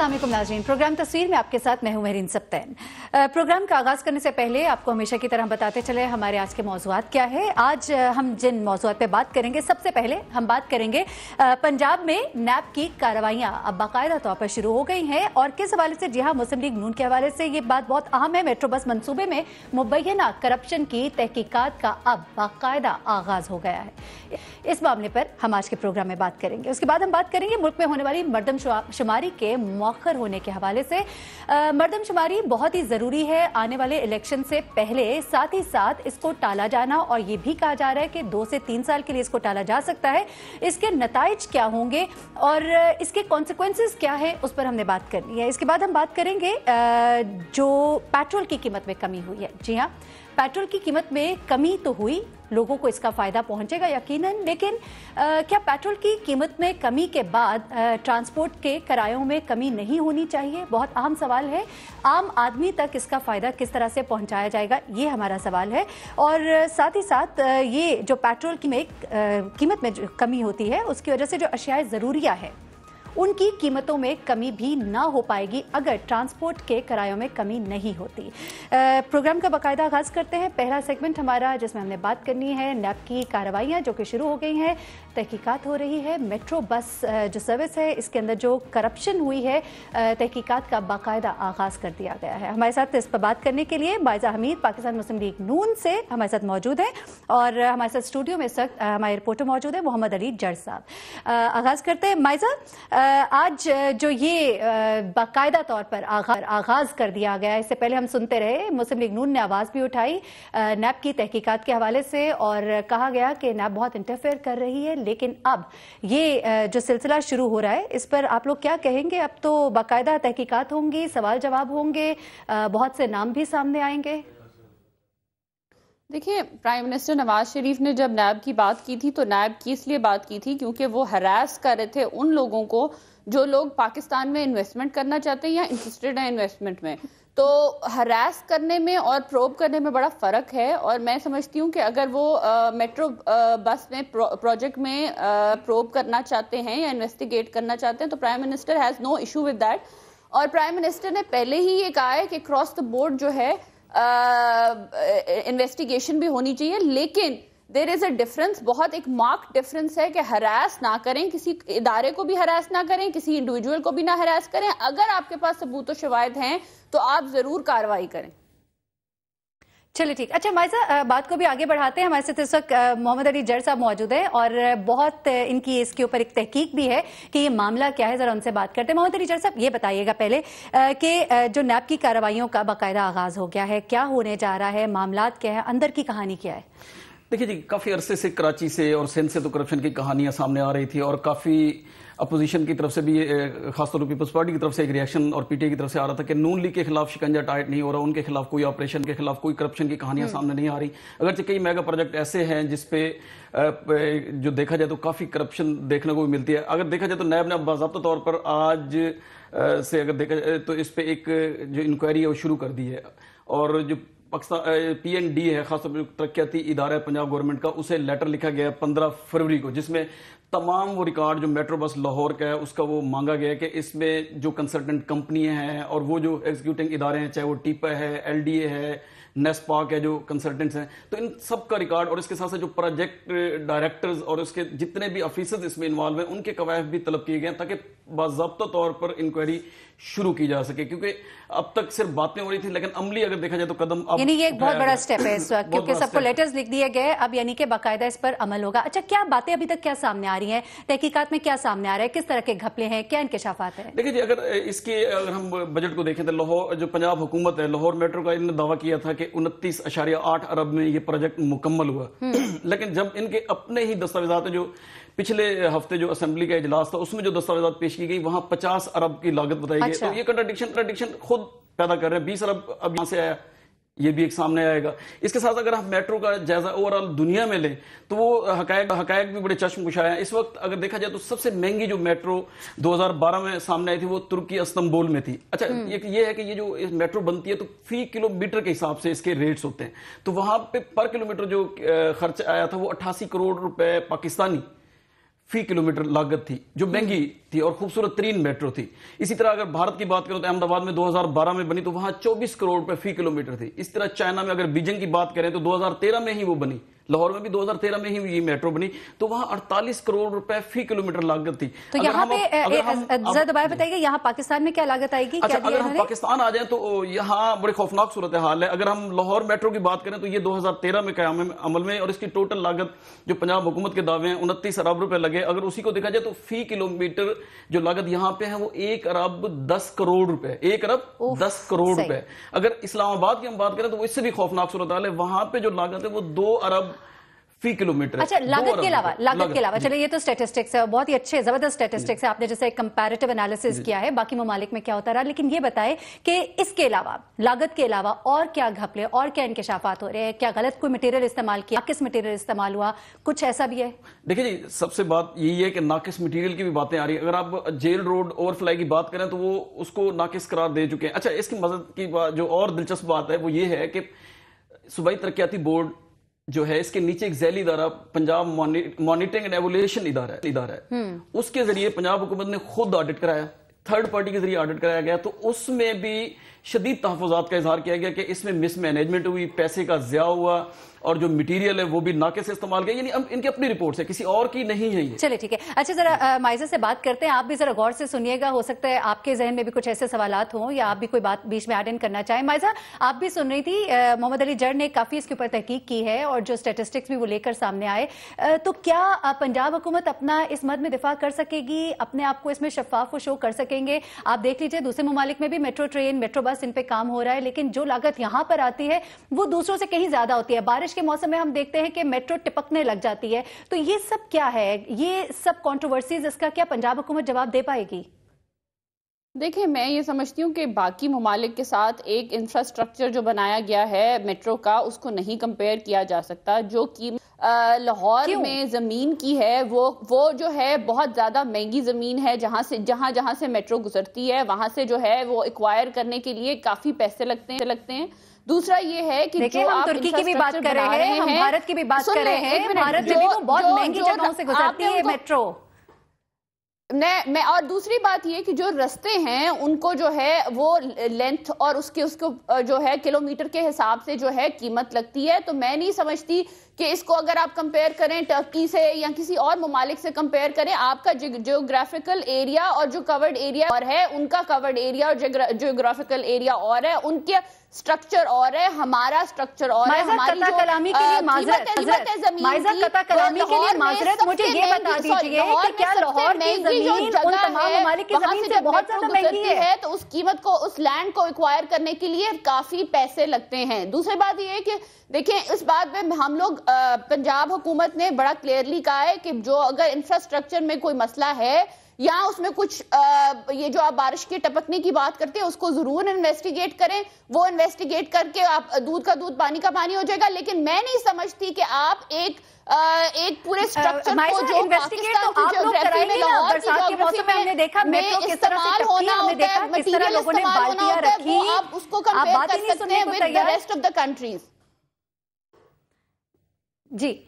असलम नाजरीन प्रोग्राम तस्वीर में आपके साथ मैं हूं महरीन सप्तैन प्रोग्राम का आगाज़ करने से पहले आपको हमेशा की तरह बताते चले हमारे आज के मौजूद क्या है आज हम जिन मौजूद पर बात करेंगे सबसे पहले हम बात करेंगे पंजाब में नैब की कार्रवाइयाँ अब बाकायदा तौर पर शुरू हो गई हैं और किस हवाले से जी हाँ मुस्लिम लीग नून के हवाले से ये बात बहुत अहम है मेट्रो बस मनसूबे में मुबैना करप्शन की तहकीकत का अब बाकायदा आगाज़ हो गया है इस मामले पर हम आज के प्रोग्राम में बात करेंगे उसके बाद हम बात करेंगे मुल्क में होने वाली मरदम शुमारी के मौखर होने के हवाले से मरदमशुमारी बहुत ही ज़रूरी है आने वाले इलेक्शन से पहले साथ ही साथ इसको टाला जाना और ये भी कहा जा रहा है कि दो से तीन साल के लिए इसको टाला जा सकता है इसके नतज क्या होंगे और इसके कॉन्सिक्वेंसेस क्या है उस पर हमने बात करनी है इसके बाद हम बात करेंगे जो पेट्रोल की कीमत में कमी हुई है जी हाँ पेट्रोल की कीमत में कमी तो हुई लोगों को इसका फ़ायदा पहुंचेगा यकीनन लेकिन आ, क्या पेट्रोल की कीमत में कमी के बाद ट्रांसपोर्ट के किरायों में कमी नहीं होनी चाहिए बहुत अहम सवाल है आम आदमी तक इसका फ़ायदा किस तरह से पहुंचाया जाएगा ये हमारा सवाल है और साथ ही साथ ये जो पेट्रोल की में कीमत में कमी होती है उसकी वजह से जो अशियाए ज़रूरिया है उनकी कीमतों में कमी भी ना हो पाएगी अगर ट्रांसपोर्ट के किरायों में कमी नहीं होती प्रोग्राम का बाकायदा आगाज करते हैं पहला सेगमेंट हमारा जिसमें हमने बात करनी है नैप की कार्रवाइयाँ जो कि शुरू हो गई हैं तहकीकात हो रही है मेट्रो बस जो सर्विस है इसके अंदर जो करप्शन हुई है तहकीकात का बाकायदा आगाज कर दिया गया है हमारे साथ इस पर बात करने के लिए बायजा हमीद पाकिस्तान मुस्लिम लीग नून से हमारे साथ मौजूद है और हमारे साथ स्टूडियो में इस वक्त हमारे रिपोर्टर मौजूद है मोहम्मद अली जड़ साहब आगाज करते हैं मायजा आज जो ये बाकायदा तौर पर आगाज कर दिया गया है इससे पहले हम सुनते रहे मुस्लिम लीग नून ने आवाज भी उठाई नैब की तहकीकात के हवाले से और कहा गया कि नैब बहुत इंटरफेयर कर रही है लेकिन अब ये जो सिलसिला शुरू हो रहा है इस पर आप लोग क्या कहेंगे अब तो बाकायदा तहकीकात होंगी सवाल जवाब होंगे बहुत से नाम भी सामने आएंगे देखिए प्राइम मिनिस्टर नवाज शरीफ ने जब नैब की बात की थी तो नैब की इसलिए बात की थी क्योंकि वो हरास कर रहे थे उन लोगों को जो लोग पाकिस्तान में इन्वेस्टमेंट करना चाहते हैं या इंटरेस्टेड हैं इन्वेस्टमेंट में तो हरास करने में और प्रोब करने में बड़ा फ़र्क है और मैं समझती हूँ कि अगर वो आ, मेट्रो आ, बस में प्रो, प्रोजेक्ट में आ, प्रोब करना चाहते हैं या इन्वेस्टिगेट करना चाहते हैं तो prime minister has no issue with that और प्राइम मिनिस्टर ने पहले ही ये कहा है कि क्रॉस द बोर्ड जो है इन्वेस्टिगेशन भी होनी चाहिए लेकिन देर इज़ अ डिफरेंस बहुत एक मार्क डिफरेंस है कि हरास ना करें किसी इदारे को भी हरास ना करें किसी इंडिविजुअल को भी ना हरास करें अगर आपके पास सबूत और शवायद हैं तो आप ज़रूर कार्रवाई करें चलिए ठीक अच्छा मायजा बात को भी आगे बढ़ाते हैं हमारे साथ इस वक्त मोहम्मद अली जर साहब मौजूद है और बहुत इनकी इसके ऊपर एक तहकीक भी है कि ये मामला क्या है ज़रा उनसे बात करते हैं मोहम्मद अली जर साहब ये बताइएगा पहले कि जो नैब की कार्रवाइयों का बाकायदा आगाज़ हो गया है क्या होने जा रहा है मामला क्या है अंदर की कहानी क्या है देखिए जी काफ़ी अरसे से कराची से और सिंध से तो करप्शन की कहानियां सामने आ रही थी और काफ़ी अपोजिशन की तरफ से भी खासतौर पर पीपल्स पार्टी की तरफ से एक रिएक्शन और पीटीए की तरफ से आ रहा था कि नून लीग के खिलाफ शिकंजा टाइट नहीं हो रहा उनके खिलाफ कोई ऑपरेशन के खिलाफ कोई करप्शन की कहानियां हम्म। सामने नहीं आ रही अगरचे कई मेगा प्रोजेक्ट ऐसे हैं जिसपे जो देखा जाए तो काफ़ी करप्शन देखने को भी मिलती है अगर देखा जाए तो नैब ने बाबा तौर पर आज से अगर देखा जाए तो इस पर एक जो इंक्वायरी है वो शुरू कर दी है और जो पाकिस्तान पी एन डी है खास तरक्याती इदारा है पंजाब गवर्नमेंट का उसे लेटर लिखा गया पंद्रह फरवरी को जिसमें तमाम वो रिकॉर्ड जो मेट्रो बस लाहौर का है उसका वो मांगा गया कि इसमें जो कंसल्टेंट कंपनियां हैं और वो जो एग्जीक्यूटिंग इदारे हैं चाहे वो टीपा है एल डी ए है नेस्पा के जो कंसल्टेंट्स हैं तो इन सब का रिकॉर्ड और इसके साथ साथ जो प्रोजेक्ट डायरेक्टर्स और उसके जितने भी ऑफिसर्स इसमें इन्वॉल्व हैं उनके कवायफ भी तलब किए गए ताकि बाबा तौर पर इंक्वायरी शुरू की जा सके क्योंकि अब तक सिर्फ बातें हो रही थी लेकिन अमली अगर देखा जाए तो कदम अब यानी ये एक बहुत बड़ा स्टेप है इस वक्त क्योंकि सबको लेटर्स लिख दिए गए अब यानी कि बाकायदा इस पर अमल होगा अच्छा क्या बातें अभी तक क्या सामने आ रही हैं तहकीकात में क्या सामने आ रहा है किस तरह के घपले हैं क्या इंकशाफात है देखिए जी अगर इसके अगर हम बजट को देखें तो लाहौर जो पंजाब हुकूमत है लाहौर मेट्रो का इन्होंने दावा किया था करके उनतीस अशार्य आठ अरब में ये प्रोजेक्ट मुकम्मल हुआ लेकिन जब इनके अपने ही दस्तावेजा जो पिछले हफ्ते जो असेंबली का इजलास था उसमें जो दस्तावेजा पेश की गई वहां पचास अरब की लागत बताई गई अच्छा। तो ये कंट्राडिक्शन कंट्राडिक्शन खुद पैदा कर रहे हैं बीस अरब अब यहां से आया ये भी एक सामने आएगा इसके साथ अगर आप मेट्रो का जायजा ओवरऑल दुनिया में लें तो वो हकायक हकायक भी बड़े चश्म चश्मकुशा हैं इस वक्त अगर देखा जाए तो सबसे महंगी जो मेट्रो 2012 में सामने आई थी वो तुर्की अस्तंबोल में थी अच्छा हम्म। एक ये है कि ये जो मेट्रो बनती है तो फी किलोमीटर के हिसाब से इसके रेट्स होते हैं तो वहां पर पर किलोमीटर जो खर्च आया था वो अट्ठासी करोड़ रुपए पाकिस्तानी फी किलोमीटर लागत थी जो महंगी थी और खूबसूरत तरीन मेट्रो थी इसी तरह अगर भारत की बात करें तो अहमदाबाद में 2012 में बनी तो वहां 24 करोड़ रुपए फी किलोमीटर थी इस तरह चाइना में अगर बीजिंग की बात करें तो 2013 में ही वो बनी लाहौर में भी 2013 में ही ये मेट्रो बनी तो वहाँ 48 करोड़ रुपए फी किलोमीटर लागत थी तो यहाँ पे जरा बताइए यहाँ पाकिस्तान में क्या लागत आएगी अच्छा अगर हम पाकिस्तान आ जाए तो यहाँ बड़ी खौफनाक सूरत हाल है अगर हम लाहौर मेट्रो की बात करें तो ये 2013 में क्या अमल में और इसकी टोटल लागत जो पंजाब हुकूमत के दावे हैं उनतीस अरब रुपए लगे अगर उसी को देखा जाए तो फी किलोमीटर जो लागत यहाँ पे है वो एक अरब दस करोड़ रुपए एक अरब दस करोड़ रुपए अगर इस्लामाबाद की हम बात करें तो इससे भी खौफनाक सूरत हाल है वहां पर जो लागत है वो दो अरब फी किलोमीटर अच्छा लागत के अलावा लागत के अलावा चलिए ये तो स्टेटिस्टिक्स है बहुत ही अच्छे जबरदस्त स्टेटिस्टिक्स है आपने जैसे एक कंपैरेटिव एनालिसिस किया है बाकी ममालिक में क्या होता रहा लेकिन ये बताएं कि इसके अलावा लागत के अलावा और क्या घपले और क्या इंकशाफात हो रहे हैं क्या गलत कोई मटेरियल इस्तेमाल किया किस मटेरियल इस्तेमाल हुआ कुछ ऐसा भी है देखिए जी सबसे बात यही है कि नाकिस मटेरियल की भी बातें आ रही है अगर आप जेल रोड ओवरफ्लाई की बात करें तो वो उसको नाकिस करार दे चुके हैं अच्छा इसकी मदद की जो और दिलचस्प बात है वो ये है कि सुबह तरक्याती बोर्ड जो है इसके नीचे एक जैली इदारा पंजाब मॉनिटरिंग एंड एवोल्यूशन है इदारा है हम्म। उसके जरिए पंजाब हुकूमत ने खुद ऑडिट कराया थर्ड पार्टी के जरिए ऑडिट कराया गया तो उसमें भी शदीद तहफात का इजहार किया गया कि इसमें मैनेजमेंट हुई पैसे का ज़्या हुआ और जो मटेरियल है वो भी नाके से इस्तेमाल किया यानी इनकी अपनी रिपोर्ट है किसी और की नहीं है चलिए ठीक है अच्छा जरा माइजर से बात करते हैं आप भी जरा गौर से सुनिएगा हो सकता है आपके जहन में भी कुछ ऐसे सवाल हों या आप भी कोई बात बीच में अटेंड करना चाहें माइजा आप भी सुन रही थी मोहम्मद अली जड़ ने काफी इसके ऊपर तहकीक की है और जो स्टेटिस्टिक्स भी वो लेकर सामने आए तो क्या पंजाब हुकूमत अपना इस मद में दिफा कर सकेगी अपने आप को इसमें शफाफ व शो कर सकेंगे आप देख लीजिए दूसरे ममालिक में भी मेट्रो ट्रेन मेट्रो बस इन पे काम हो रहा है लेकिन जो लागत यहाँ पर आती है वो दूसरों से कहीं ज्यादा होती है बारिश के मौसम में हम देखते हैं कि मेट्रो टिपकने लग जाती है तो ये सब क्या है ये सब कॉन्ट्रोवर्सीज इसका क्या पंजाब हुकूमत जवाब दे पाएगी देखिए मैं ये समझती हूँ कि बाकी ममालिक के साथ एक इंफ्रास्ट्रक्चर जो बनाया गया है मेट्रो का उसको नहीं कंपेयर किया जा सकता जो कि लाहौर में ज़मीन की है वो वो जो है बहुत ज़्यादा महंगी ज़मीन है जहाँ से जहाँ जहाँ से मेट्रो गुजरती है वहां से जो है वो एक्वायर करने के लिए काफ़ी पैसे लगते हैं लगते हैं दूसरा ये है कि जो हम तुर्की की भी बात कर रहे हैं हम भारत की भी बात कर रहे हैं भारत में भी बहुत महंगी जगहों से गुजरती है मेट्रो मैं मैं और दूसरी बात ये कि जो रस्ते हैं उनको जो है वो लेंथ और उसके उसको जो है किलोमीटर के हिसाब से जो है कीमत लगती है तो मैं नहीं समझती कि इसको अगर आप कंपेयर करें टर्की से या किसी और ममालिक से कंपेयर करें आपका जोग्राफिकल एरिया और जो कवर्ड एरिया और है उनका कवर्ड एरिया और जोग्राफिकल एरिया और है उनके स्ट्रक्चर और है हमारा स्ट्रक्चर और है हमारी जो कलामी के लिए माजरत कता कलामी के लिए माजरत मुझे ये बता दीजिए कि क्या लाहौर की जमीन उन तमाम ममालिक की जमीन से बहुत ज्यादा महंगी है तो उस कीमत को उस लैंड को एक्वायर करने के लिए काफी पैसे लगते हैं दूसरी बात ये है कि देखिए इस बात में हम लोग पंजाब हुकूमत ने बड़ा क्लियरली कहा है कि जो अगर इंफ्रास्ट्रक्चर में कोई मसला है या उसमें कुछ आ, ये जो आप बारिश के टपकने की बात करते हैं उसको जरूर इन्वेस्टिगेट करें वो इन्वेस्टिगेट करके आप दूध का दूध पानी का पानी हो जाएगा लेकिन मैं नहीं समझती कि आप एक आ, एक पूरे स्ट्रक्चर को जो इन्वेस्टिगेट तो की ज्योग्राफी में देखा मेट्रो किस तरह से होना होता है मटेरियल इस्तेमाल होना होता है वो आप उसको कंपेयर कर सकते हैं with the rest of the countries जी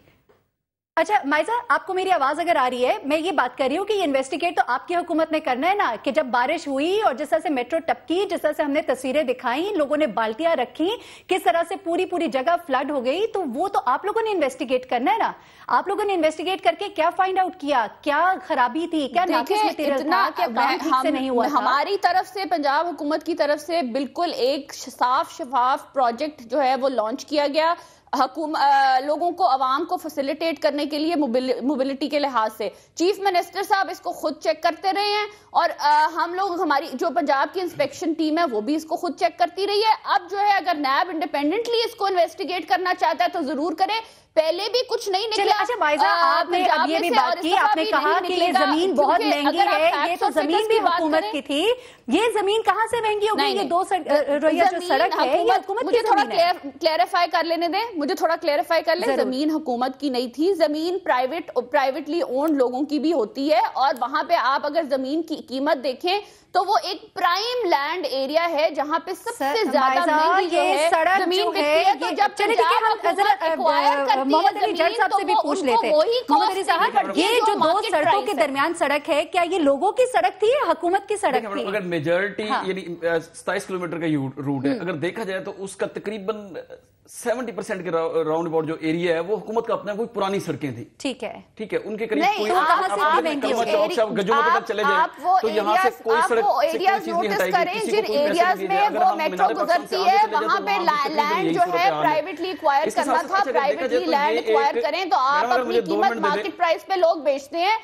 अच्छा माइजा आपको मेरी आवाज अगर आ रही है मैं ये बात कर रही हूँ कि ये इन्वेस्टिगेट तो आपकी हुकूमत ने करना है ना कि जब बारिश हुई और जिस तरह से मेट्रो टपकी जिस तरह से हमने तस्वीरें दिखाई लोगों ने बाल्टियां रखी किस तरह से पूरी पूरी जगह फ्लड हो गई तो वो तो आप लोगों ने इन्वेस्टिगेट करना है ना आप लोगों ने इन्वेस्टिगेट करके क्या फाइंड आउट किया क्या खराबी थी क्या नहीं हुआ हमारी तरफ से पंजाब हुकूमत की तरफ से बिल्कुल एक साफ शफाफ प्रोजेक्ट जो है वो लॉन्च किया गया हकुम, आ, लोगों को आवाम को फैसिलिटेट करने के लिए मोबिलिटी के लिहाज से चीफ मिनिस्टर साहब इसको खुद चेक करते रहे हैं और आ, हम लोग हमारी जो पंजाब की इंस्पेक्शन टीम है वो भी इसको खुद चेक करती रही है अब जो है अगर नैब इंडिपेंडेंटली इसको इन्वेस्टिगेट करना चाहता है तो जरूर करे पहले भी कुछ नहीं निकला अच्छा भाईजा आपने अब ये भी बात की आपने कहा कि ये जमीन बहुत महंगी है ये तो जमीन भी हुकूमत की थी ये जमीन कहाँ से महंगी हो गई ये दो रोहिया जो सड़क है ये मुझे थोड़ा क्लेरिफाई कर लेने दें मुझे थोड़ा क्लेरिफाई कर ले जमीन हुकूमत की नहीं थी जमीन प्राइवेट प्राइवेटली ओन लोगों की भी होती है और वहां पे आप अगर जमीन की कीमत देखें तो वो एक प्राइम लैंड एरिया है जहाँ पे सबसे ज्यादा ये सड़क जमीन जो है तो जब मोहम्मद अली जट साहब तो से भी पूछ लेते ये जो दो सड़कों के दरमियान सड़क है क्या ये लोगों की सड़क थी या हुकूमत की सड़क थी अगर मेजोरिटी हाँ। यानी सताइस किलोमीटर का रूट है हम्म। अगर देखा जाए तो उसका तकरीबन सेवेंटी परसेंट के राउंड अबाउट जो एरिया है वो हुकूमत का अपना कोई पुरानी सड़कें थी ठीक है ठीक है उनके करीब कोई तो चले जाए तो यहाँ से कोई सड़क जिन एरियाज में वो मेट्रो गुजरती है तो वहाँ पे लैंड जो है प्राइवेटली एक्वायर करना था प्राइवेटली लैंड एक्वायर करें तो आप अपनी कीमत मार्केट प्राइस पे लोग बेचते हैं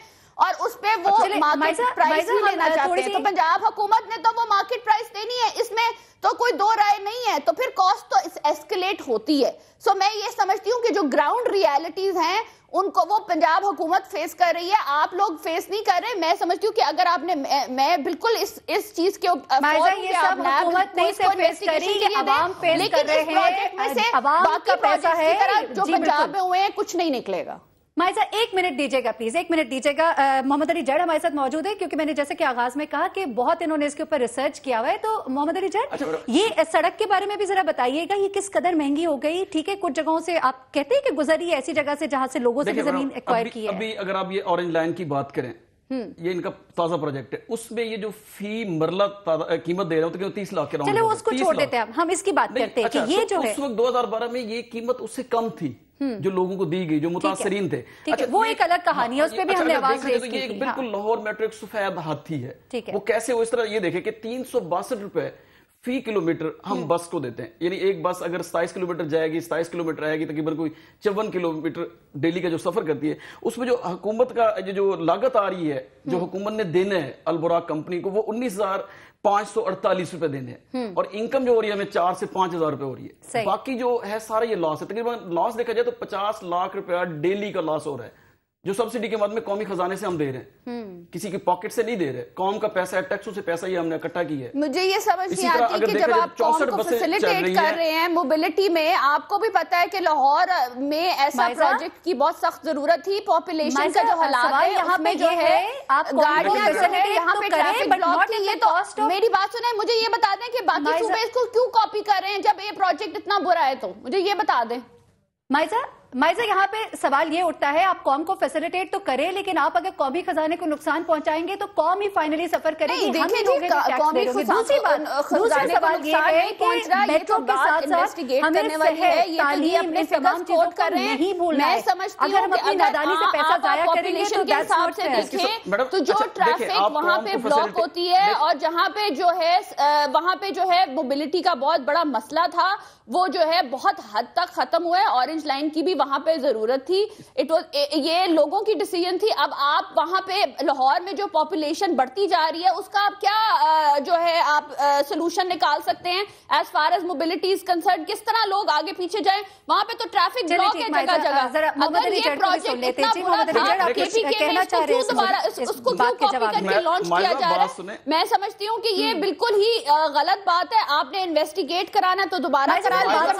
और उस पे वो अच्छा, मार्केट प्राइस भी लेना चाहते हैं तो पंजाब हुकूमत ने तो वो मार्केट प्राइस देनी है इसमें तो कोई दो राय नहीं है तो फिर कॉस्ट तो एस्केलेट होती है सो मैं ये समझती हूँ कि जो ग्राउंड रियलिटीज हैं उनको वो पंजाब हुकूमत फेस कर रही है आप लोग फेस नहीं कर रहे मैं समझती हूँ कि अगर आपने मैं, मैं बिल्कुल इस इस चीज के लेकिन जो पंजाब में हुए हैं कुछ नहीं निकलेगा हमारे एक मिनट दीजिएगा प्लीज एक मिनट दीजिएगा मोहम्मद अली जैड हमारे साथ मौजूद है क्योंकि मैंने जैसे कि आगाज में कहा कि बहुत इन्होंने इसके ऊपर रिसर्च किया हुआ है तो मोहम्मद अली जैड अच्छा, ये सड़क के बारे में भी जरा बताइएगा ये किस कदर महंगी हो गई ठीक है कुछ जगहों से आप कहते हैं कि गुजरी ऐसी जगह से जहां से लोगों से जमीन एक्वायर की है अभी अगर आप ये ऑरेंज लाइन की बात करें हम्म। ये इनका ताजा प्रोजेक्ट है उसमें ये जो फी मरला कीमत दे रहे हो तो तीस लाख के चलो उसको छोड़ देते हैं हम इसकी बात करते हैं कि अच्छा, ये तो जो है उस वक्त 2012 में ये कीमत उससे कम थी हम्म। जो लोगों को दी गई जो मुतासरीन थे अच्छा वो एक अलग कहानी है हाँ, उस पर भी अच्छा, हमने अच्छा, आवाज रेज की एक बिल्कुल हाँ। लाहौर मेट्रो एक सफेद हाथी है वो कैसे वो इस तरह ये देखे कि तीन सौ बासठ रुपए फी किलोमीटर हम हम्म। बस को देते हैं यानी एक बस अगर सताईस किलोमीटर जाएगी सताईस किलोमीटर आएगी तकरीबन कोई चौवन किलोमीटर डेली का जो सफर करती है उसमें जो हुकूमत का जो लागत आ रही है जो हम्म। हुकूमत ने देना है अलबुराग कंपनी को वो उन्नीस हजार पांच सौ अड़तालीस रुपए देने हैं हम्म। और इनकम जो हो रही है हमें चार से पांच हजार रुपए हो रही है बाकी जो है सारा ये लॉस है तकरीबन लॉस देखा जाए तो पचास लाख रुपया डेली का लॉस हो रहा है जो सब्सिडी के बाद में कौमी खजाने से हम दे रहे हैं हम्म। किसी की पॉकेट से नहीं दे रहे कौम का पैसा है टैक्सों से पैसा ही हमने इकट्ठा किया है मुझे ये समझ नहीं आती कि जब आप कौम को फैसिलिटेट कर रहे हैं मोबिलिटी में आपको भी पता है कि लाहौर में ऐसा प्रोजेक्ट की बहुत सख्त जरूरत थी पॉपुलेशन का जो हालात है यहाँ पे जो है यहाँ तो पे तो मेरी बात सुने मुझे ये बता दें कि बाकी सूबे इसको क्यों कॉपी कर रहे हैं जब ये प्रोजेक्ट इतना बुरा है तो मुझे ये बता दें माइजा माइजा यहाँ पे सवाल ये उठता है आप कौम को फैसिलिटेट तो करें लेकिन आप अगर कौमी खजाने को नुकसान पहुंचाएंगे तो कौम ही फाइनली सफर करेगी दूसरी बात दूसरा सवाल ये है मेट्रो के साथ साथ तो तमाम अपनी नादानी से पैसा जाया करेंगे तो, तो जो ट्रैफिक अच्छा, वहाँ पे ब्लॉक होती है और जहाँ पे जो है वहाँ पे जो है मोबिलिटी का बहुत बड़ा मसला था वो जो है बहुत हद तक खत्म हुआ है ऑरेंज लाइन की भी वहां पे जरूरत थी इट वॉज ये लोगों की डिसीजन थी अब आप वहां पे लाहौर में जो पॉपुलेशन बढ़ती जा रही है उसका आप क्या जो है आप सोल्यूशन निकाल सकते हैं as far as mobility is concern किस तरह लोग आगे पीछे जाए वहां पे तो ट्रैफिक ब्लॉक है जगह जगह अगर ये प्रोजेक्ट इतना तो उसको क्यों कॉपी करके लॉन्च किया जा रहा है मैं समझती हूँ कि ये हम्म। बिल्कुल ही गलत बात है आपने इन्वेस्टिगेट कराना तो दोबारा जो है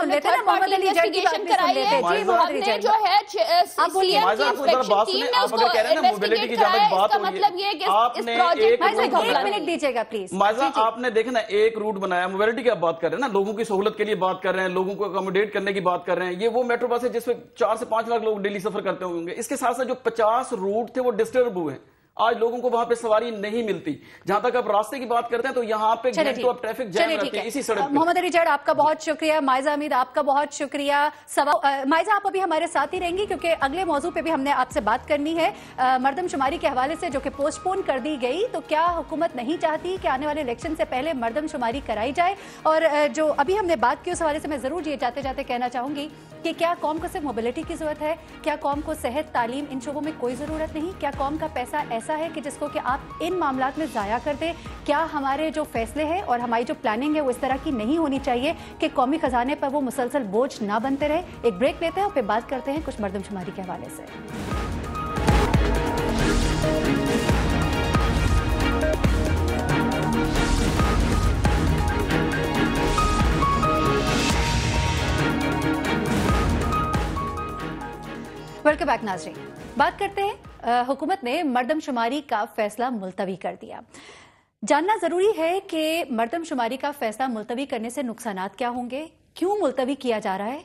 आपने देखे ना एक रूट बनाया मोबिलिटी की आप बात कर रहे हैं ना लोगों की सहूलत के लिए बात कर रहे हैं लोगों को अकोमोडेट करने की बात कर रहे हैं ये वो मेट्रो बस है जिसमें चार से पांच लाख लोग डेली सफर करते होंगे इसके साथ साथ जो पचास रूट थे वो डिस्टर्ब हुए हैं आज लोगों को वहां पे सवारी नहीं मिलती जहां तक आप रास्ते की बात करते हैं तो यहाँ पे तो आप ट्रैफिक जाम रहते हैं इसी सड़क मोहम्मद जड़ आपका बहुत शुक्रिया मायजा अमीद आपका बहुत शुक्रिया मायजा आप अभी हमारे साथ ही रहेंगी क्योंकि अगले मौजू पे भी हमने आपसे बात करनी है मरदमशुमारी के हवाले से जो कि पोस्टपोन कर दी गई तो क्या हुकूमत नहीं चाहती कि आने वाले इलेक्शन से पहले मरदमशुमारी कराई जाए और जो अभी हमने बात की उस हवाले से मैं जरूर ये जाते जाते कहना चाहूंगी कि क्या कौम को सिर्फ मोबिलिटी की जरूरत है क्या कौम को सेहत तालीम इन शोबों में कोई जरूरत नहीं क्या कौम का पैसा ऐसा ऐसा है कि जिसको कि आप इन मामला में ज़ाया कर दें क्या हमारे जो फैसले हैं और हमारी जो प्लानिंग है वो इस तरह की नहीं होनी चाहिए कि कौमी खजाने पर वो मुसलसल बोझ ना बनते रहे एक ब्रेक लेते हैं और फिर बात करते हैं कुछ मरदमशुमारी के हवाले से वेलकम बैक नाजरी बात करते हैं हुकूमत ने मरदमशुमारी का फैसला मुलतवी कर दिया जानना जरूरी है कि मरदमशुमारी का फैसला मुलतवी करने से नुकसान क्या होंगे क्यों मुलतवी किया जा रहा है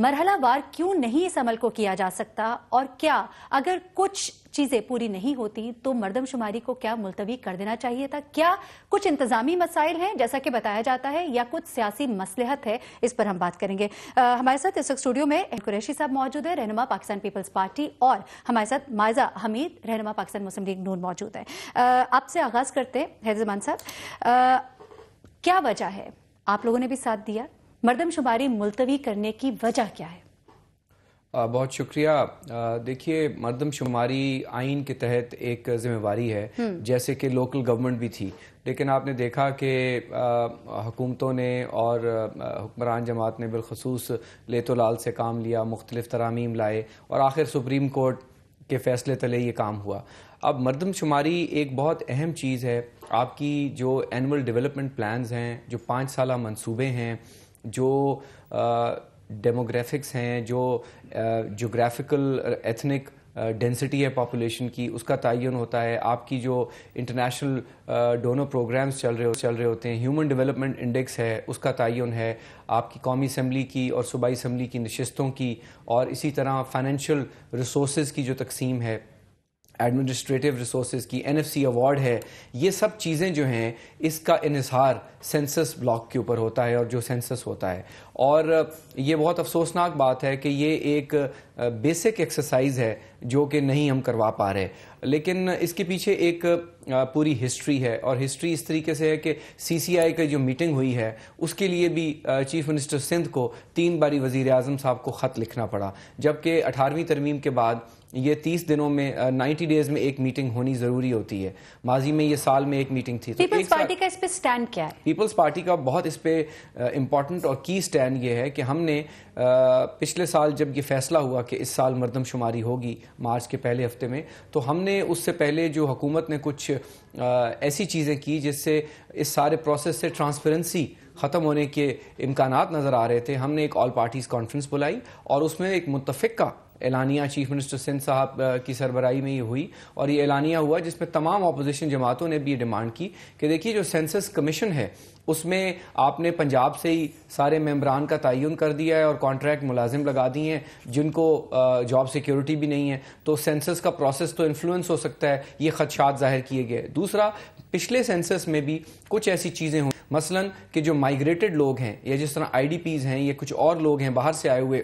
मरहलावार क्यों नहीं इस अमल को किया जा सकता और क्या अगर कुछ चीजें पूरी नहीं होती तो मरदमशुमारी को क्या मुलतवी कर देना चाहिए था क्या कुछ इंतजामी मसाइल हैं जैसा कि बताया जाता है या कुछ सियासी मसलहत है इस पर हम बात करेंगे आ, हमारे साथ इस वक्त स्टूडियो में कुरैशी साहब मौजूद है रहनुमा पाकिस्तान पीपल्स पार्टी और हमारे साथ मायजा हमीद रहनुमा पाकिस्तान मुस्लिम लीग नून मौजूद है आपसे आगाज करते हैं हैजमान साहब क्या वजह है आप लोगों ने भी साथ दिया मरदमशुमारी मुलतवी करने की वजह क्या है बहुत शुक्रिया देखिए मरदमशुमारी आइन के तहत एक जिम्मेवारी है हम्म। जैसे कि लोकल गवर्नमेंट भी थी लेकिन आपने देखा कि हुकूमतों ने और हुक्मरान जमात ने बिलखसूस लाल से काम लिया मुख्तलिफ तरामीम लाए और आखिर सुप्रीम कोर्ट के फैसले तले ये काम हुआ अब मरदमशुमारी एक बहुत अहम चीज़ है आपकी जो एनअल डेवलपमेंट प्लान्स हैं जो पाँच साल मनसूबे हैं जो डेमोग्राफिक्स हैं जो जोग्राफिकल एथनिक डेंसिटी है पॉपुलेशन की उसका तयन होता है आपकी जो इंटरनेशनल डोनो प्रोग्राम्स चल रहे चल रहे होते हैं ह्यूमन डेवलपमेंट इंडेक्स है उसका तयन है आपकी कौमी असम्बली की और सूबाई असम्बली की नशस्तों की और इसी तरह फाइनेंशियल रिसोर्स की जो तकसीम है एडमिनिस्ट्रेटिव रिसोर्स की एन एफ सी अवार्ड है ये सब चीज़ें जो हैं इसका इनहार सेंसस ब्लॉक के ऊपर होता है और जो सेंसस होता है और ये बहुत अफसोसनाक बात है कि ये एक बेसिक एक्सरसाइज है जो कि नहीं हम करवा पा रहे लेकिन इसके पीछे एक पूरी हिस्ट्री है और हिस्ट्री इस तरीके से है कि सीसीआई की जो मीटिंग हुई है उसके लिए भी चीफ मिनिस्टर सिंध को तीन बारी वजीर अजम साहब को ख़त लिखना पड़ा जबकि अठारहवीं तरमीम के बाद ये तीस दिनों में नाइन्टी डेज में एक मीटिंग होनी ज़रूरी होती है माजी में ये साल में एक मीटिंग थी पीपल्स तो पार्टी का इस पर स्टैंड क्या है पीपल्स पार्टी का बहुत इस पर इम्पॉर्टेंट और की स्टैंड चैन ये है कि हमने पिछले साल जब ये फैसला हुआ कि इस साल मरदमशुमारी होगी मार्च के पहले हफ्ते में तो हमने उससे पहले जो हुकूमत ने कुछ ऐसी चीज़ें की जिससे इस सारे प्रोसेस से ट्रांसपेरेंसी ख़त्म होने के इम्कान नज़र आ रहे थे हमने एक ऑल पार्टीज़ कॉन्फ्रेंस बुलाई और उसमें एक मुतफ़ा एलानिया चीफ मिनिस्टर सिंध साहब की सरबराही में ये हुई और ये एलानिया हुआ जिसमें तमाम अपोजिशन जमातों ने भी ये डिमांड की कि देखिए जो सेंसस कमीशन है उसमें आपने पंजाब से ही सारे मेम्बरान का तयन कर दिया है और कॉन्ट्रैक्ट मुलाजिम लगा दिए हैं जिनको जॉब सिक्योरिटी भी नहीं है तो सेंसस का प्रोसेस तो इन्फ्लुएंस हो सकता है ये खदशात जाहिर किए गए दूसरा पिछले सेंसस में भी कुछ ऐसी चीज़ें हुई मसलन कि जो माइग्रेटेड लोग हैं या जिस तरह आई हैं या कुछ और लोग हैं बाहर से आए हुए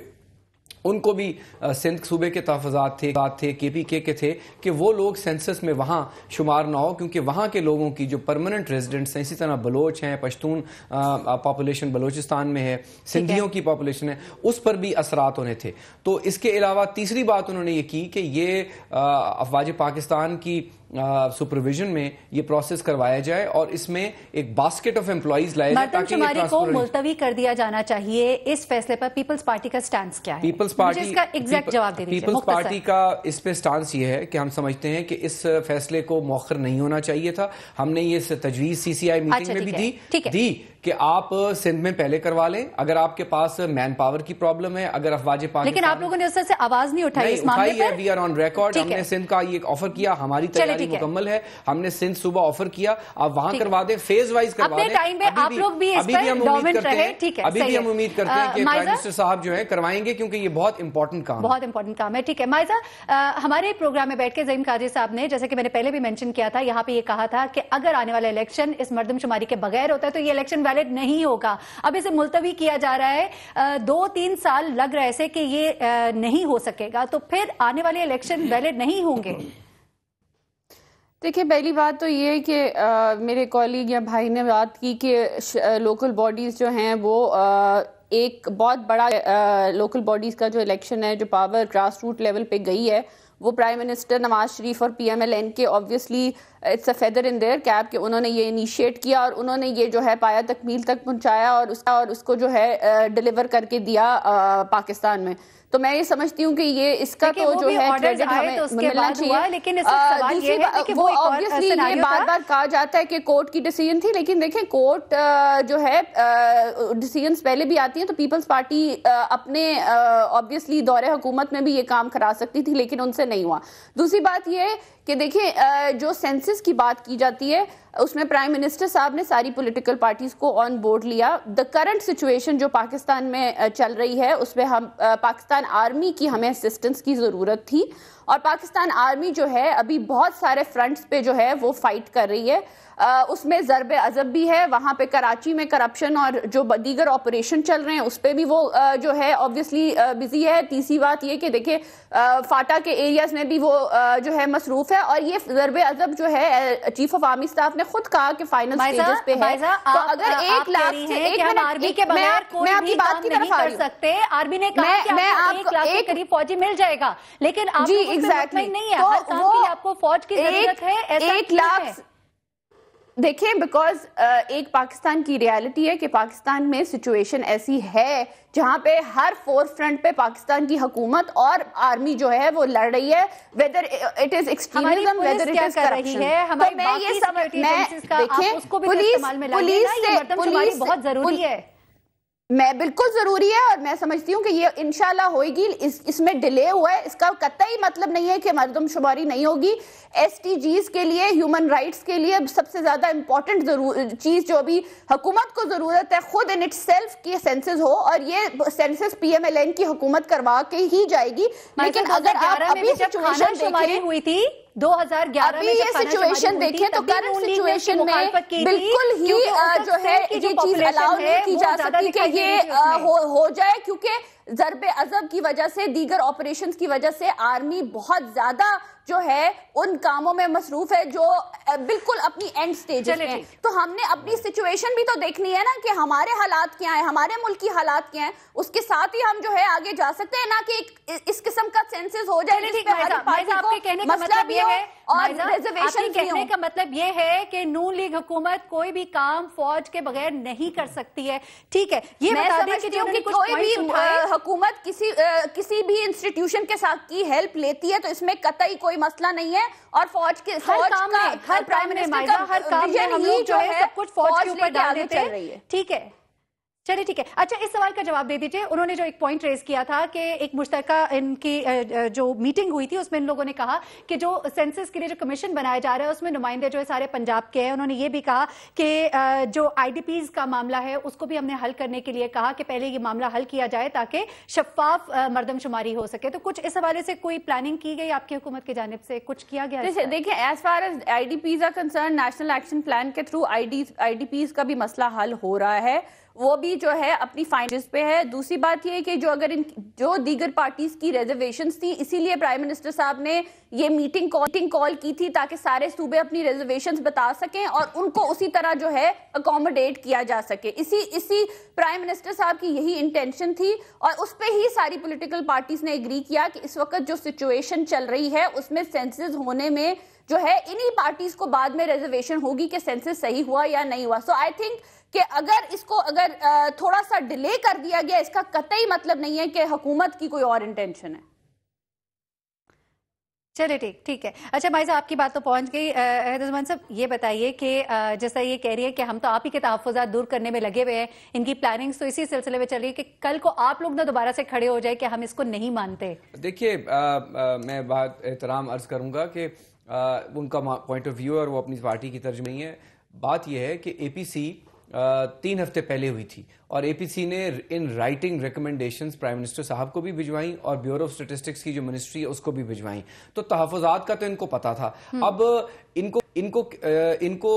उनको भी सिंध सूबे के तहफात थे बात थे के पी के के थे कि वो लोग सेंसस में वहाँ शुमार ना हो क्योंकि वहाँ के लोगों की जो परमानेंट रेजिडेंट्स हैं इसी तरह बलोच हैं पश्तून पॉपुलेशन बलोचिस्तान में है सिंधियों की पापोलेशन है उस पर भी असरात होने थे तो इसके अलावा तीसरी बात उन्होंने ये की कि ये अफवाज पाकिस्तान की सुपरविजन में ये प्रोसेस करवाया जाए और इसमें एक बास्केट ऑफ एम्प्लॉज लाए जाए को मुलतवी कर दिया जाना चाहिए इस फैसले पर पीपल्स पार्टी का स्टैंड क्या है पीपल्स पार्टी इसका एग्जैक्ट जवाब दे पीपल्स पार्टी का इस पे स्टांस ये है कि हम समझते हैं कि इस फैसले को मौखर नहीं होना चाहिए था हमने ये तजवीज सीसीआई मीटिंग में भी दी दी कि आप सिंध में पहले करवा लें अगर आपके पास मैन पावर की प्रॉब्लम है अगर अफवाज पाकिस्तान लेकिन आप लोगों ने उससे आवाज नहीं उठाई इस मामले पर वी आर ऑन रिकॉर्ड हमने सिंध का ये ऑफर किया हमारी तैयारी तैयारी मुकम्मल है हमने सिंध सुबह ऑफर किया आप वहां करवा दें फेज वाइज करवा दें टाइम पे आप लोग भी अभी भी हम उम्मीद करते हैं अभी भी हम उम्मीद करते हैं कि प्राइम मिनिस्टर साहब जो है करवाएंगे क्योंकि ये बहुत इंपॉर्टेंट काम बहुत इंपॉर्टेंट काम है ठीक है माइजा हमारे प्रोग्राम में बैठ के जईम काजी साहब ने जैसे कि मैंने पहले भी मैंशन किया था यहाँ पे ये कहा था कि अगर आने वाला इलेक्शन इस मर्दमशुमारी के बगैर होता है तो ये इलेक्शन वैलिड नहीं होगा अब इसे मुलतवी किया जा रहा है दो तीन साल लग रहे है ऐसे कि ये नहीं हो सकेगा तो फिर आने वाले इलेक्शन वैलिड नहीं होंगे देखिए पहली बात तो ये है कि आ, मेरे कॉलीग या भाई ने बात की कि लोकल बॉडीज़ जो हैं वो आ, एक बहुत बड़ा लोकल बॉडीज़ का जो इलेक्शन है जो पावर ग्रास रूट लेवल पे गई है वो प्राइम मिनिस्टर नवाज शरीफ और पीएमएलएन के obviously it's a feather in their cap कि उन्होंने ये इनिशिएट किया और उन्होंने ये जो है पाया तकमील तक पहुंचाया और उसका और उसको जो है डिलीवर करके दिया आ, पाकिस्तान में तो मैं ये समझती हूँ कि ये इसका तो जो है क्रेडिट हमें तो मिलना चाहिए लेकिन ऑब्वियसली ये बार बार कहा जाता है कि कोर्ट की डिसीजन थी लेकिन देखें कोर्ट जो है डिसीजन पहले भी आती है तो पीपल्स पार्टी अपने ऑब्वियसली दौरे हुकूमत में भी ये काम करा सकती थी लेकिन उनसे नहीं हुआ दूसरी बात ये कि देखिए जो सेंसिस की बात की जाती है उसमें प्राइम मिनिस्टर साहब ने सारी पॉलिटिकल पार्टीज को ऑन बोर्ड लिया द करंट सिचुएशन जो पाकिस्तान में चल रही है उस पर हम पाकिस्तान आर्मी की हमें असिस्टेंस की ज़रूरत थी और पाकिस्तान आर्मी जो है अभी बहुत सारे फ्रंट्स पे जो है वो फाइट कर रही है आ, उसमें ज़रब अजब भी है वहाँ पे कराची में करप्शन और जो दीगर ऑपरेशन चल रहे हैं उस पर भी वो आ, जो है ऑब्वियसली बिजी है तीसरी बात ये कि देखिए फाटा के एरियाज में भी वो आ, जो है मसरूफ है और ये ज़रब अजब जो है चीफ ऑफ आर्मी स्टाफ ने खुद कहा कि फाइनल स्टेजेस पे है तो अगर एक लाख से के बगैर कोई भी सकते ने कहा मैं आपको करीब फौजी मिल जाएगा लेकिन आप एग्जैक्टली मतलब exactly. नहीं है तो हर काम के लिए आपको फौज की जरूरत है ऐसा एक लाख देखिए बिकॉज uh, एक पाकिस्तान की रियलिटी है कि पाकिस्तान में सिचुएशन ऐसी है जहां पे हर फोर फ्रंट पे पाकिस्तान की हुकूमत और आर्मी जो है वो लड़ रही है whether it is extremism whether it is corruption है तो हमारी मैं ये समझ मैं देखिए तो पुलिस पुलिस से पुलिस बहुत जरूरी है मैं बिल्कुल जरूरी है और मैं समझती हूँ कि ये इनशाला होगी इस इसमें डिले हुआ है इसका कतई मतलब नहीं है कि मरदमशुमारी नहीं होगी एस टी जीज के लिए ह्यूमन राइट्स के लिए सबसे ज़्यादा जरूर चीज़ जो भी हुकूमत को ज़रूरत है खुद इन इट सेल्फ की सेंसेस हो और ये consensus P M L N की हुकूमत करवा के ही जाएगी लेकिन अगर आप अभी हुई थी 2011 में ये सिचुएशन देखें तो करंट सिचुएशन में बिल्कुल ही जो है ये चीज अलाउ नहीं की जा सकती कि ये हो जाए क्योंकि जरब अजब की वजह से दीगर ऑपरेशंस की वजह से आर्मी बहुत ज्यादा जो है उन कामों में मसरूफ है जो बिल्कुल अपनी एंड स्टेज में तो हमने अपनी सिचुएशन भी तो देखनी है ना कि हमारे हालात क्या है हमारे मुल्क की हालात क्या है उसके साथ ही हम जो है आगे जा सकते हैं ना कि इस किस्म का सेंसेस हो जाए मतलब ये है और रिजर्वेशन कहने का मतलब ये है कि नू लीग हुकूमत कोई भी काम फौज के बगैर नहीं कर सकती है ठीक है ये मैं समझती हूँ कि कोई भी हुकूमत किसी किसी भी इंस्टीट्यूशन के साथ की हेल्प लेती है तो इसमें कतई कोई मसला नहीं है और फौज के फौज का हर प्राइम मिनिस्टर का हर काम जो है सब कुछ फौज के ऊपर डाल रही है ठीक है चलिए ठीक है अच्छा इस सवाल का जवाब दे दीजिए उन्होंने जो एक पॉइंट रेज किया था कि एक मुश्तक इनकी जो मीटिंग हुई थी उसमें इन लोगों ने कहा कि जो सेंसस के लिए जो कमीशन बनाया जा रहा है उसमें नुमाइंदे जो है सारे पंजाब के हैं उन्होंने ये भी कहा कि जो आई का मामला है उसको भी हमने हल करने के लिए कहा कि पहले ये मामला हल किया जाए ताकि शफाफ मरदमशुमारी हो सके तो कुछ इस हवाले से कोई प्लानिंग की गई आपकी हुकूमत की जानब से कुछ किया गया देखिए as far as I D Ps are concern national action plan के थ्रू आई डी का भी मसला हल हो रहा है वो भी जो है अपनी फाइनेंस पे है दूसरी बात ये कि जो अगर इन जो दीगर पार्टीज की रिजर्वेशन थी इसीलिए प्राइम मिनिस्टर साहब ने ये मीटिंग कॉल कॉल की थी ताकि सारे सूबे अपनी रिजर्वेशन बता सकें और उनको उसी तरह जो है अकोमोडेट किया जा सके इसी इसी प्राइम मिनिस्टर साहब की यही इंटेंशन थी और उस पर ही सारी पोलिटिकल पार्टीज ने एग्री किया कि इस वक्त जो सिचुएशन चल रही है उसमें सेंसेज होने में जो है इन्हीं पार्टीज को बाद में रिजर्वेशन होगी कि सेंसस सही हुआ या नहीं हुआ सो आई थिंक कि अगर इसको अगर थोड़ा सा डिले कर दिया गया इसका कतई मतलब नहीं है कि हुकूमत की कोई और इंटेंशन है चलिए ठीक ठीक है अच्छा भाई साहब आपकी बात तो पहुंच गई रजमान साहब ये बताइए कि जैसा ये कह रही है कि हम तो आप ही के तहफात दूर करने में लगे हुए हैं इनकी प्लानिंग्स तो इसी सिलसिले में चल रही है कि कल को आप लोग ना दोबारा से खड़े हो जाए कि हम इसको नहीं मानते देखिए मैं बात एहतराम अर्ज करूंगा कि उनका पॉइंट ऑफ व्यू है और वो अपनी पार्टी की तर्ज नहीं है बात यह है कि एपीसी तीन हफ्ते पहले हुई थी और एपीसी ने in writing recommendations prime minister साहब को भी भिजवाई और ब्यूरो ऑफ स्टेटिस्टिक्स की जो मिनिस्ट्री है उसको भी भिजवाई तो तहफात का तो इनको पता था हम्म। अब इनको इनको इनको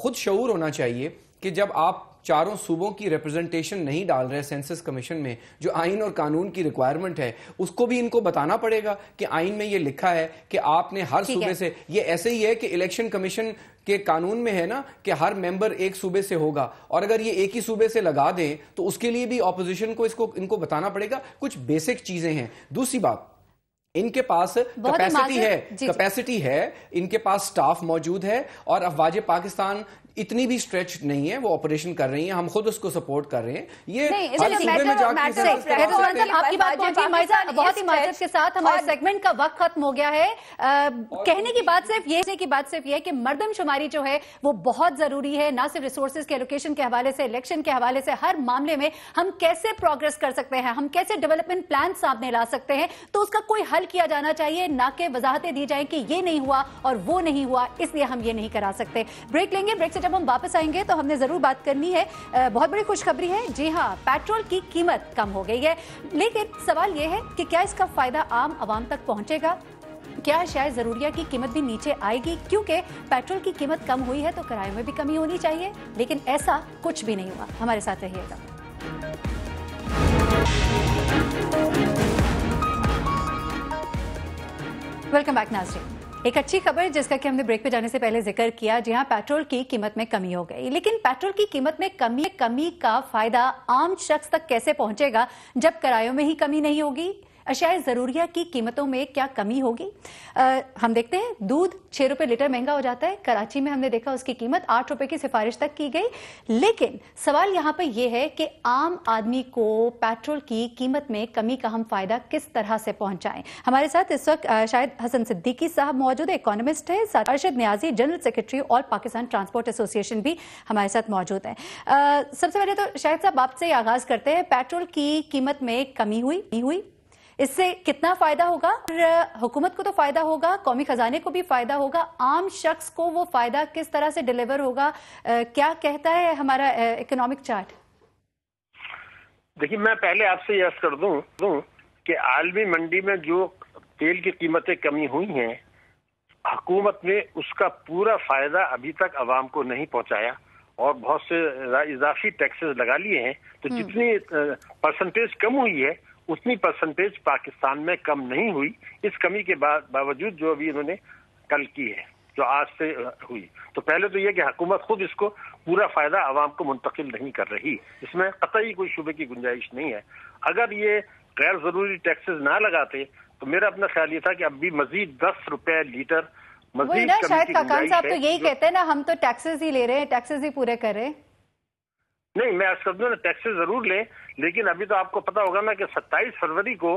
खुद शूर होना चाहिए कि जब आप चारों सूबों की रिप्रेजेंटेशन नहीं डाल रहे सेंसस कमीशन में जो आइन और कानून की रिक्वायरमेंट है उसको भी इनको बताना पड़ेगा कि आइन में ये लिखा है कि आपने हर सूबे से ये ऐसे ही है कि इलेक्शन कमीशन के कानून में है ना कि हर मेंबर एक सूबे से होगा और अगर ये एक ही सूबे से लगा दें तो उसके लिए भी ऑपोजिशन को इसको इनको बताना पड़ेगा कुछ बेसिक चीजें हैं दूसरी बात इनके पास कैपेसिटी है कैपेसिटी है इनके पास स्टाफ मौजूद है और अफवाज पाकिस्तान इतनी भी स्ट्रेच नहीं है वो ऑपरेशन कर रही है हम खुद उसको सपोर्ट कर रहे हैं ये तो आपकी बात बहुत ही के साथ हमारे सेगमेंट का वक्त खत्म हो गया है कहने की बात सिर्फ ये की बात सिर्फ ये कि जो है वो बहुत जरूरी है ना सिर्फ रिसोर्सेज के एलोकेशन के हवाले से इलेक्शन के हवाले से हर मामले में हम कैसे प्रोग्रेस कर सकते हैं हम कैसे डेवलपमेंट प्लान सामने ला सकते हैं तो उसका कोई हल किया जाना चाहिए ना कि वजाहतें दी जाए कि ये नहीं हुआ और वो नहीं हुआ इसलिए हम ये नहीं करा सकते ब्रेक लेंगे ब्रेक से जब हम वापस आएंगे तो हमने ज़रूर बात करनी है बहुत बड़ी खुशखबरी है जी हाँ पेट्रोल की कीमत कम हो गई है लेकिन सवाल यह है कि क्या इसका फ़ायदा आम आवाम तक पहुंचेगा क्या शायद ज़रूरिया की कीमत भी नीचे आएगी क्योंकि पेट्रोल की कीमत कम हुई है तो किराए में भी कमी होनी चाहिए लेकिन ऐसा कुछ भी नहीं हुआ हमारे साथ रहिएगा वेलकम बैक नाजरी एक अच्छी खबर जिसका कि हमने ब्रेक पे जाने से पहले जिक्र किया जी हाँ पेट्रोल की कीमत में कमी हो गई लेकिन पेट्रोल की कीमत में कमी कमी का फायदा आम शख्स तक कैसे पहुंचेगा जब किरायों में ही कमी नहीं होगी अशाय ज़रूरिया की कीमतों में क्या कमी होगी आ, हम देखते हैं दूध छह रुपये लीटर महंगा हो जाता है कराची में हमने देखा उसकी कीमत आठ रुपए की सिफारिश तक की गई लेकिन सवाल यहाँ पर यह है कि आम आदमी को पेट्रोल की कीमत में कमी का हम फ़ायदा किस तरह से पहुंचाएं हमारे साथ इस वक्त शायद हसन सिद्दीकी साहब मौजूद है इकोनॉमिस्ट है साथ अरशद न्याजी जनरल सेक्रेटरी और पाकिस्तान ट्रांसपोर्ट एसोसिएशन भी हमारे साथ मौजूद है सबसे पहले तो शायद साहब आपसे आगाज़ करते हैं पेट्रोल की कीमत में कमी हुई हुई इससे कितना फायदा होगा हुकूमत को तो फायदा होगा कौमी खजाने को भी फायदा होगा आम शख्स को वो फायदा किस तरह से डिलीवर होगा आ, क्या कहता है हमारा इकोनॉमिक चार्ट देखिए मैं पहले आपसे यह कर दूं दूं कि आलमी मंडी में जो तेल की कीमतें कमी हुई हैं हकूमत ने उसका पूरा फायदा अभी तक आवाम को नहीं पहुंचाया और बहुत से इजाफी टैक्सेस लगा लिए हैं तो हम्म। जितनी परसेंटेज कम हुई है उतनी परसेंटेज पाकिस्तान में कम नहीं हुई इस कमी के बावजूद जो अभी इन्होंने कल की है जो आज से हुई तो पहले तो यह कि हुकूमत खुद इसको पूरा फायदा आवाम को मुंतकिल नहीं कर रही इसमें कतई कोई शुबे की गुंजाइश नहीं है अगर ये गैर जरूरी टैक्सेस ना लगाते तो मेरा अपना ख्याल ये था कि अब भी मजीद दस रुपए लीटर मजीद शायद काकान साहब तो यही कहते हैं ना हम तो टैक्सेस ही ले रहे हैं टैक्सेस ही पूरे कर रहे हैं नहीं मैं शब्दों ने टैक्सेस जरूर लें लेकिन अभी तो आपको पता होगा ना कि 27 फरवरी को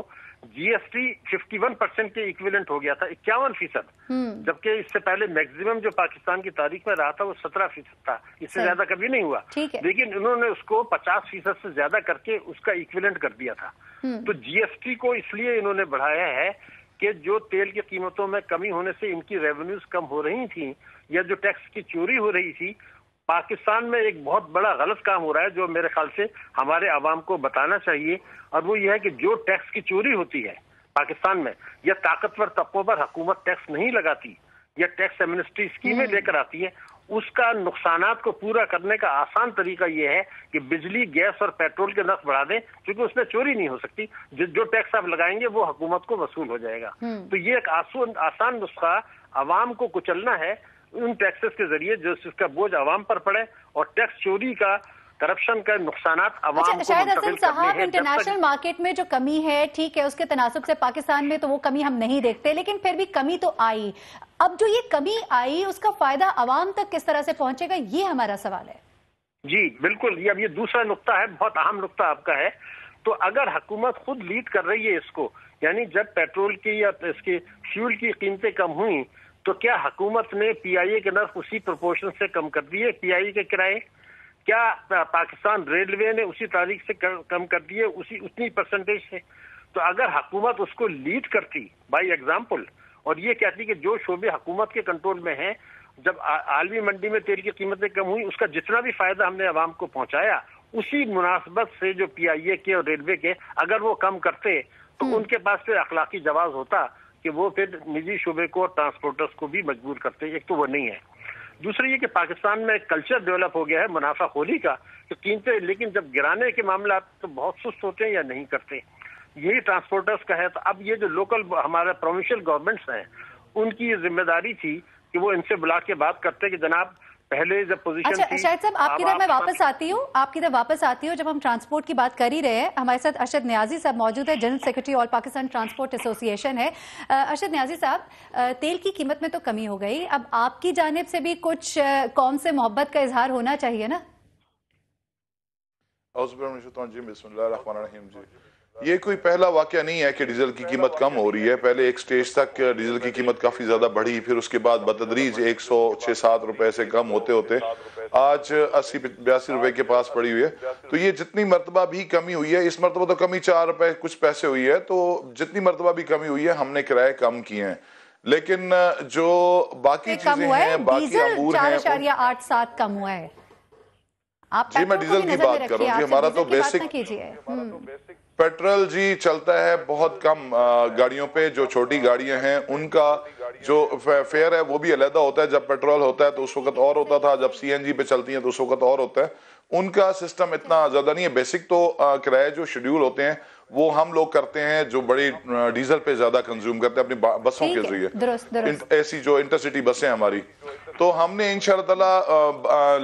जीएसटी 51 परसेंट के इक्विवेलेंट हो गया था इक्यावन फीसद हम्म। जबकि इससे पहले मैक्सिमम जो पाकिस्तान की तारीख में रहा था वो 17 फीसद था इससे ज्यादा कभी नहीं हुआ लेकिन उन्होंने उसको 50 फीसद से ज्यादा करके उसका इक्विवेलेंट कर दिया था हम्म। तो जीएसटी को इसलिए इन्होंने बढ़ाया है कि जो तेल की कीमतों में कमी होने से इनकी रेवेन्यूज कम हो रही थी या जो टैक्स की चोरी हो रही थी पाकिस्तान में एक बहुत बड़ा गलत काम हो रहा है जो मेरे ख्याल से हमारे आवाम को बताना चाहिए और वो ये है कि जो टैक्स की चोरी होती है पाकिस्तान में या ताकतवर तबकों पर हुकूमत टैक्स नहीं लगाती या टैक्स एमिनिस्ट्री स्कीमें हम्म। लेकर आती है उसका नुकसान को पूरा करने का आसान तरीका यह है कि बिजली गैस और पेट्रोल के नर्क बढ़ा दें क्योंकि उसमें चोरी नहीं हो सकती जो जो टैक्स आप लगाएंगे वो हुकूमत को वसूल हो जाएगा हम्म। तो ये एक आसान नुस्खा आवाम को कुचलना है उन टैक्सेस के जरिए जो उसका बोझ आवाम पर पड़े और टैक्स चोरी का करप्शन का नुकसान अच्छा, शायद असल साहब इंटरनेशनल मार्केट में जो कमी है ठीक है उसके तनासब से पाकिस्तान में तो वो कमी हम नहीं देखते लेकिन फिर भी कमी तो आई अब जो ये कमी आई उसका फायदा आवाम तक किस तरह से पहुंचेगा ये हमारा सवाल है जी बिल्कुल ये अब ये दूसरा नुकता है बहुत अहम नुकता आपका है तो अगर हुकूमत खुद लीड कर रही है इसको यानी जब पेट्रोल की या इसके फ्यूल की कीमतें कम हुई तो क्या हकूमत ने पीआईए के नर्फ उसी प्रोपोर्शन से कम कर दिए पीआईए के किराए क्या पाकिस्तान रेलवे ने उसी तारीख से कम कर दिए उसी उतनी परसेंटेज से तो अगर हकूमत उसको लीड करती बाई एग्जाम्पल और ये कहती कि जो शोबे हकूमत के कंट्रोल में हैं जब आलमी मंडी में तेल की कीमतें कम हुई उसका जितना भी फायदा हमने आवाम को पहुंचाया उसी मुनासबत से जो पीआईए के और रेलवे के अगर वो कम करते तो हम्म। उनके पास फिर अखलाकी जवाब होता कि वो फिर निजी शुबे को और ट्रांसपोर्टर्स को भी मजबूर करते हैं एक तो वो नहीं है दूसरा ये कि पाकिस्तान में कल्चर डेवलप हो गया है मुनाफा खोली का तो कीमतें तो, लेकिन जब गिराने के मामला तो बहुत सुस्त होते हैं या नहीं करते यही ट्रांसपोर्टर्स का है तो अब ये जो लोकल हमारे प्रोविंशियल गवर्नमेंट्स हैं उनकी ये जिम्मेदारी थी कि वो इनसे बुला के बात करते कि जनाब पहले जब पोजीशन अच्छा शायद साहब आपकी तरफ मैं वापस आती हूँ आपकी तरफ वापस आती हूँ जब हम ट्रांसपोर्ट की बात कर ही रहे हैं हमारे साथ अरशद न्याजी साहब मौजूद है general secretary all Pakistan transport association है अरशद न्याजी साहब तेल की कीमत में तो कमी हो गई अब आपकी जानब से भी कुछ कौम से मोहब्बत का इजहार होना चाहिए ना जी बिस्मिल्लाह रहमान रहीम जी ये कोई पहला वाक्य नहीं है कि डीजल की कीमत कम हो रही है पहले एक स्टेज तक डीजल की कीमत काफी ज्यादा बढ़ी फिर उसके बाद बतदरीज एक सौ छह सात रुपए से कम होते होते आज अस्सी बयासी रुपए के पास पड़ी हुई है तो ये जितनी मरतबा भी कमी हुई है इस मरतबा तो कमी चार रुपए कुछ पैसे हुई है तो जितनी मरतबा भी कमी हुई है हमने किराए कम किए हैं लेकिन जो बाकी चीजें हैं बाकी अमूर आठ सात कम हुआ है आप जी मैं डीजल तो की बात कर रहा हूँ हमारा तो बेसिक पेट्रोल जी चलता है बहुत कम गाड़ियों पे जो छोटी गाड़ियां हैं उनका जो फेयर है वो भी अलहदा होता है जब पेट्रोल होता है तो उस वक्त और होता था जब सीएनजी पे चलती हैं तो उस वक्त और होता है उनका सिस्टम इतना ज़्यादा नहीं है बेसिक तो किराए जो शेड्यूल होते हैं वो हम लोग करते हैं जो बड़ी डीजल पे ज़्यादा कंज्यूम करते हैं अपनी बसों के जरिए ऐसी जो इंटरसिटी बसें हमारी तो हमने इन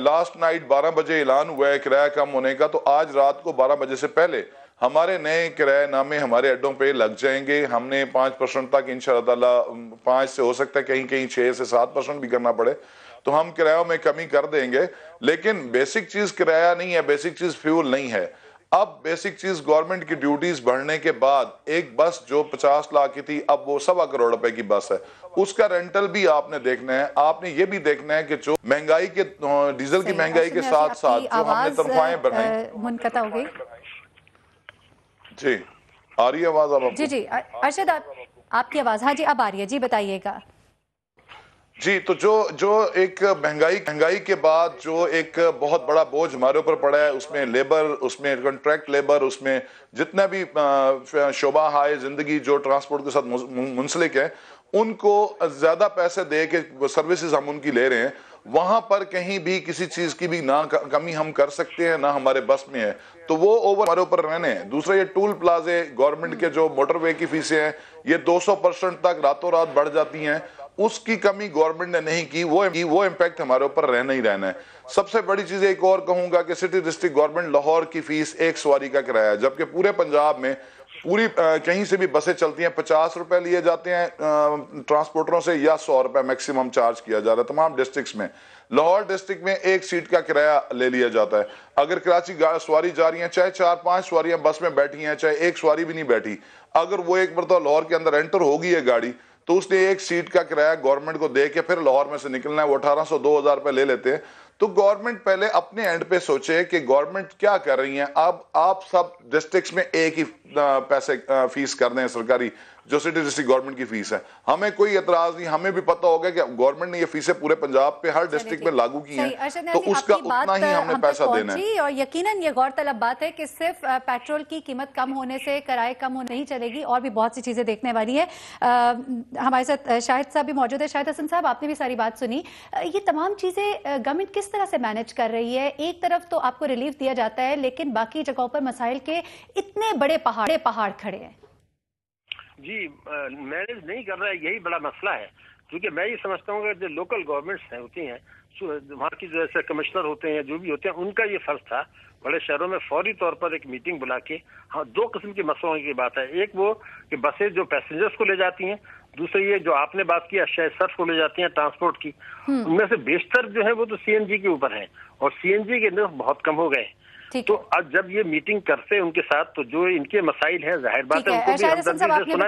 लास्ट नाइट बारह बजे ऐलान हुआ है किराया कम होने का तो आज रात को बारह बजे से पहले हमारे नए किराए नामे हमारे अड्डों पे लग जाएंगे हमने पाँच परसेंट तक इन ताला पाँच से हो सकता है कहीं कहीं छः से सात परसेंट भी करना पड़े तो हम किरायों में कमी कर देंगे लेकिन बेसिक चीज़ किराया नहीं है बेसिक चीज़ फ्यूल नहीं है अब बेसिक चीज़ गवर्नमेंट की ड्यूटीज़ बढ़ने के बाद एक बस जो पचास लाख की थी अब वो सवा करोड़ रुपए की बस है उसका रेंटल भी आपने देखना है आपने ये भी देखना है कि जो महंगाई के डीजल की महंगाई के साथ साथ जो हमने तनख्वाहें बढ़ाई मुनकता हो गई जी आ रही आवाज अब जी जी अर्शद आप, आपकी आवाज हाँ जी अब आ रही है जी बताइएगा जी तो जो जो एक महंगाई महंगाई के बाद जो एक बहुत बड़ा बोझ हमारे ऊपर पड़ा है उसमें लेबर उसमें कॉन्ट्रैक्ट लेबर उसमें जितना भी शोभा हाय जिंदगी जो ट्रांसपोर्ट के साथ मुंसलिक है उनको ज़्यादा पैसे दे के सर्विसेज हम उनकी ले रहे हैं वहां पर कहीं भी किसी चीज की भी ना कमी हम कर सकते हैं ना हमारे बस में है तो वो ओवर हमारे ऊपर रहने दूसरा ये टूल प्लाजे गवर्नमेंट के जो मोटरवे की फीसें हैं ये 200 परसेंट तक रातों रात बढ़ जाती हैं उसकी कमी गवर्नमेंट ने नहीं की वो की वो इम्पैक्ट हमारे ऊपर रहना ही रहना है सबसे बड़ी चीज एक और कहूंगा कि सिटी डिस्ट्रिक्ट गवर्नमेंट लाहौर की फीस एक सवारी का किराया जबकि पूरे पंजाब में पूरी कहीं से भी बसें चलती हैं पचास रुपए लिए जाते हैं ट्रांसपोर्टरों से या सौ रुपए मैक्सिमम चार्ज किया जा रहा है तमाम डिस्ट्रिक्ट्स में लाहौर डिस्ट्रिक्ट में एक सीट का किराया ले लिया जाता है अगर कराची सवारी जा रही है चाहे चार पांच सवारियां बस में बैठी हैं चाहे एक सवारी भी नहीं बैठी अगर वो एक मरतब लाहौर के अंदर एंटर होगी ये गाड़ी तो उसने एक सीट का किराया गवर्नमेंट को दे के फिर लाहौर में से निकलना है वो अठारह सौ दो हजार रुपए ले लेते हैं तो गवर्नमेंट पहले अपने एंड पे सोचे कि गवर्नमेंट क्या कर रही है अब आप सब डिस्ट्रिक्ट्स में एक ही पैसे फीस कर दें सरकारी जो सिटी डिस्ट्रिक्ट गवर्नमेंट की फीस है हमें कोई एतराज नहीं हमें भी पता होगा कि गवर्नमेंट ने ये फीसें पूरे पंजाब पे हर डिस्ट्रिक्ट में लागू की हैं तो उसका उतना ही हमने पैसा देना है और यकीनन ये गौर तलब बात है कि सिर्फ पेट्रोल की कीमत कम होने से किराए कम हो नहीं चलेगी और भी बहुत सी चीजें देखने वाली है हमारे साथ शाहिद साहब भी मौजूद है शाहिद हसन साहब आपने भी सारी बात सुनी ये तमाम चीजें गवर्नमेंट किस तरह से मैनेज कर रही है एक तरफ तो आपको रिलीफ दिया जाता है लेकिन बाकी जगहों पर मसाइल के इतने बड़े पहाड़े पहाड़ खड़े हैं जी मैनेज नहीं कर रहा है यही बड़ा मसला है क्योंकि मैं ये समझता हूँ कि जो लोकल गवर्नमेंट्स हैं होती हैं वहाँ की जो ऐसे कमिश्नर होते हैं जो भी होते हैं उनका ये फर्ज था बड़े शहरों में फौरी तौर पर एक मीटिंग बुला के हाँ दो किस्म के मसलों की बात है एक वो कि बसें जो पैसेंजर्स को ले जाती हैं दूसरी ये जो आपने बात की अशय सर्फ को ले जाती हैं ट्रांसपोर्ट की हम्म। उनमें से बेशतर जो है वो तो सीएनजी के ऊपर है और सीएनजी के इंडेक्स बहुत कम हो गए हैं तो अब जब ये मीटिंग करते हैं उनके साथ तो जो इनके मसाइल है जाहिर बात है उनको भी से सुना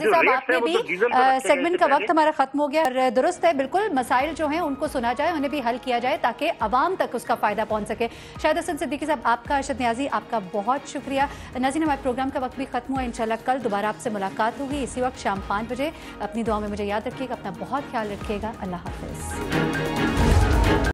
जाता है सेगमेंट तो का वक्त हमारा खत्म हो गया और दुरुस्त है बिल्कुल मसाइल जो है उनको सुना जाए उन्हें भी हल किया जाए ताकि आवाम तक उसका फायदा पहुंच सके शायद हसन सिद्दीकी साहब आपका अरशद न्याजी आपका बहुत शुक्रिया नाजीन हमारे प्रोग्राम का वक्त भी खत्म हुआ इंशाल्लाह कल दोबारा आपसे मुलाकात होगी इसी वक्त शाम पाँच बजे अपनी दुआ में मुझे याद रखिएगा अपना बहुत ख्याल रखिएगा अल्लाह हाफिज़